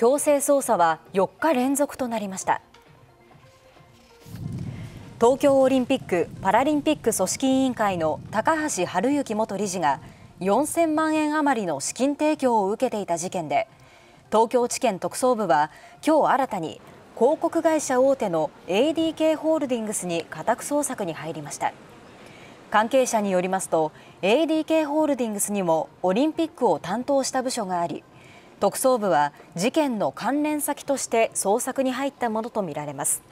強制捜査は4日連続となりました東京オリンピック・パラリンピック組織委員会の高橋治之元理事が4000万円余りの資金提供を受けていた事件で東京地検特捜部は今日新たに広告会社大手の ADK ホールディングスに家宅捜索に入りました関係者によりますと ADK ホールディングスにもオリンピックを担当した部署があり特捜部は事件の関連先として捜索に入ったものとみられます。